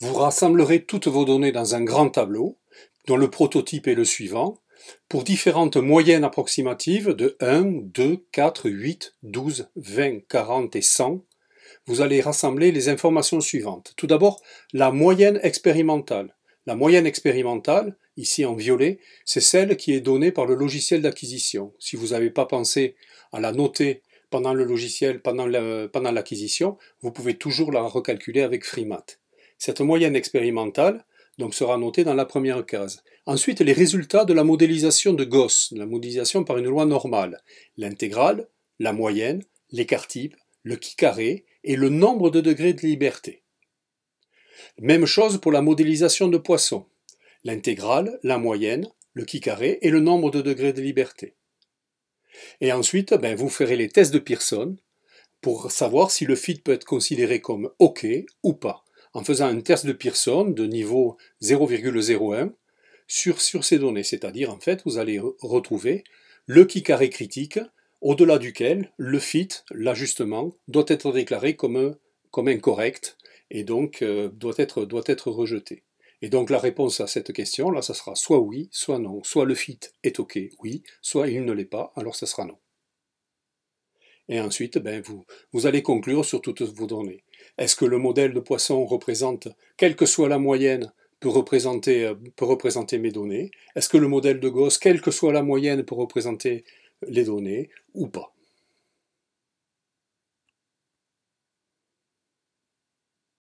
Vous rassemblerez toutes vos données dans un grand tableau, dont le prototype est le suivant, pour différentes moyennes approximatives de 1, 2, 4, 8, 12, 20, 40 et 100, vous allez rassembler les informations suivantes. Tout d'abord, la moyenne expérimentale. La moyenne expérimentale, ici en violet, c'est celle qui est donnée par le logiciel d'acquisition. Si vous n'avez pas pensé à la noter pendant le logiciel, pendant l'acquisition, vous pouvez toujours la recalculer avec FreeMat. Cette moyenne expérimentale donc, sera notée dans la première case. Ensuite, les résultats de la modélisation de Gauss, la modélisation par une loi normale, l'intégrale, la moyenne, l'écart type, le qui carré et le nombre de degrés de liberté. Même chose pour la modélisation de Poisson, l'intégrale, la moyenne, le qui carré et le nombre de degrés de liberté. Et ensuite, ben, vous ferez les tests de Pearson pour savoir si le fit peut être considéré comme OK ou pas en faisant un test de Pearson de niveau 0,01 sur, sur ces données. C'est-à-dire, en fait, vous allez retrouver le qui carré critique au-delà duquel le fit, l'ajustement, doit être déclaré comme, comme incorrect et donc euh, doit, être, doit être rejeté. Et donc la réponse à cette question, là, ça sera soit oui, soit non. Soit le fit est OK, oui, soit il ne l'est pas, alors ça sera non. Et ensuite, ben, vous, vous allez conclure sur toutes vos données. Est-ce que le modèle de poisson représente, quelle que soit la moyenne, peut représenter, euh, représenter mes données Est-ce que le modèle de Gauss, quelle que soit la moyenne, peut représenter les données ou pas